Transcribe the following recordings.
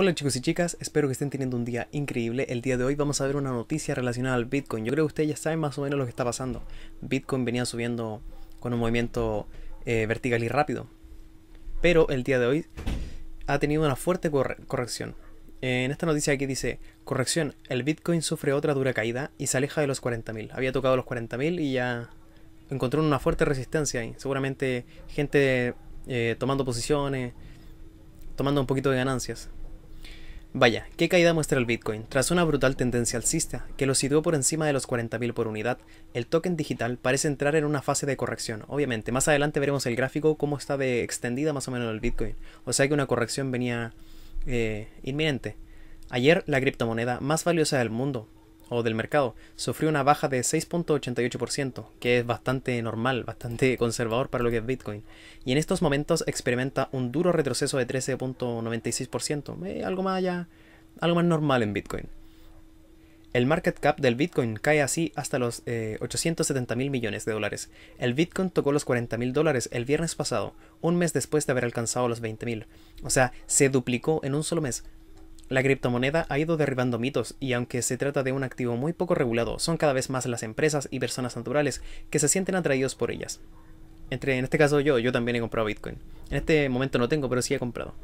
Hola chicos y chicas, espero que estén teniendo un día increíble. El día de hoy vamos a ver una noticia relacionada al Bitcoin. Yo creo que ustedes ya saben más o menos lo que está pasando. Bitcoin venía subiendo con un movimiento eh, vertical y rápido. Pero el día de hoy ha tenido una fuerte corrección. En esta noticia aquí dice, corrección, el Bitcoin sufre otra dura caída y se aleja de los 40.000. Había tocado los 40.000 y ya encontró una fuerte resistencia ahí. Seguramente gente eh, tomando posiciones, tomando un poquito de ganancias. Vaya, qué caída muestra el Bitcoin. Tras una brutal tendencia alcista que lo situó por encima de los 40.000 por unidad, el token digital parece entrar en una fase de corrección. Obviamente, más adelante veremos el gráfico cómo está de extendida más o menos el Bitcoin. O sea que una corrección venía eh, inminente. Ayer, la criptomoneda más valiosa del mundo o del mercado sufrió una baja de 6.88%, que es bastante normal, bastante conservador para lo que es Bitcoin, y en estos momentos experimenta un duro retroceso de 13.96%, eh, algo más allá, algo más normal en Bitcoin. El market cap del Bitcoin cae así hasta los 870 eh, mil millones de dólares. El Bitcoin tocó los 40 mil dólares el viernes pasado, un mes después de haber alcanzado los 20 mil. O sea, se duplicó en un solo mes. La criptomoneda ha ido derribando mitos y aunque se trata de un activo muy poco regulado, son cada vez más las empresas y personas naturales que se sienten atraídos por ellas. Entre, en este caso yo, yo también he comprado Bitcoin. En este momento no tengo, pero sí he comprado.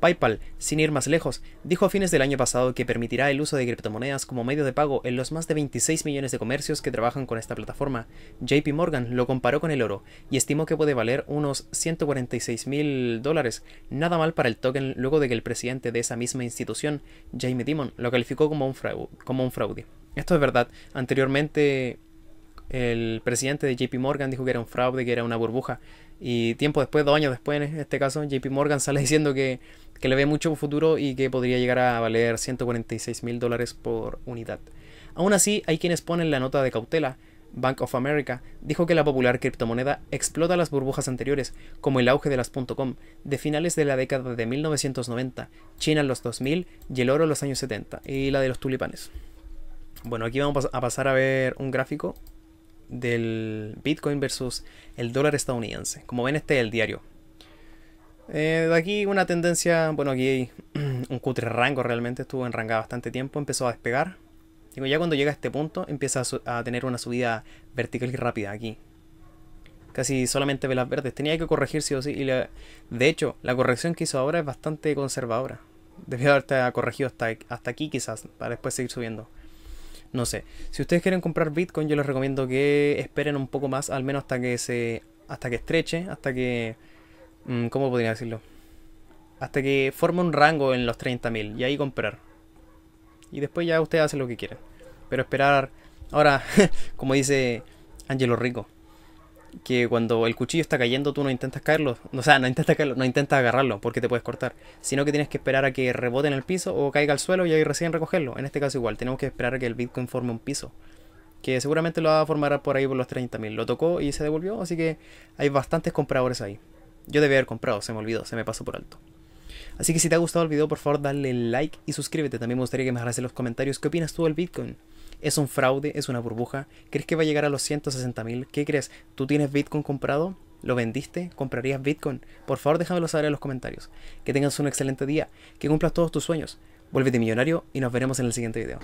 PayPal, sin ir más lejos, dijo a fines del año pasado que permitirá el uso de criptomonedas como medio de pago en los más de 26 millones de comercios que trabajan con esta plataforma. JP Morgan lo comparó con el oro y estimó que puede valer unos 146 mil dólares, nada mal para el token luego de que el presidente de esa misma institución, Jamie Dimon, lo calificó como un, fraude. Como un fraude. Esto es verdad, anteriormente el presidente de JP Morgan dijo que era un fraude, que era una burbuja. Y tiempo después, dos años después en este caso, JP Morgan sale diciendo que, le ve mucho futuro y que podría llegar a valer 146 mil dólares por unidad. Aún así, hay quienes ponen la nota de cautela. Bank of America dijo que la popular criptomoneda explota las burbujas anteriores, como el auge de las .com de finales de la década de 1990, China en los 2000 y el oro en los años 70, y la de los tulipanes. Bueno, aquí vamos a pasar a ver un gráfico del Bitcoin versus el dólar estadounidense. Como ven, este es el diario. Eh, de aquí una tendencia, bueno, aquí hay un cutre rango realmente, estuvo en ranga bastante tiempo, empezó a despegar. Digo, ya cuando llega a este punto empieza a, tener una subida vertical y rápida aquí. Casi solamente velas verdes. Tenía que corregir sí o sí. Y de hecho, la corrección que hizo ahora es bastante conservadora. Debió haberte corregido hasta, hasta aquí quizás, para después seguir subiendo. No sé. Si ustedes quieren comprar Bitcoin, yo les recomiendo que esperen un poco más, al menos hasta que se. hasta que estreche, hasta que. Mm, ¿Cómo podría decirlo? Hasta que forme un rango en los 30.000 y ahí comprar. Y después ya ustedes hacen lo que quieran. Pero esperar. Ahora, como dice Angelo Rico, que cuando el cuchillo está cayendo tú no intentas caerlo, o sea, no intentas caerlo, no intentas agarrarlo porque te puedes cortar, sino que tienes que esperar a que rebote en el piso o caiga al suelo y ahí recién recogerlo. En este caso igual, tenemos que esperar a que el Bitcoin forme un piso, que seguramente lo va a formar por ahí por los 30.000. Lo tocó y se devolvió, así que hay bastantes compradores ahí. Yo debía haber comprado, se me olvidó, se me pasó por alto. Así que si te ha gustado el video, por favor, dale like y suscríbete. También me gustaría que me dejaras en los comentarios qué opinas tú del Bitcoin. ¿Es un fraude? ¿Es una burbuja? ¿Crees que va a llegar a los 160 mil? ¿Qué crees? ¿Tú tienes Bitcoin comprado? ¿Lo vendiste? ¿Comprarías Bitcoin? Por favor, déjamelo saber en los comentarios. Que tengas un excelente día, que cumplas todos tus sueños. Vuélvete millonario y nos veremos en el siguiente video.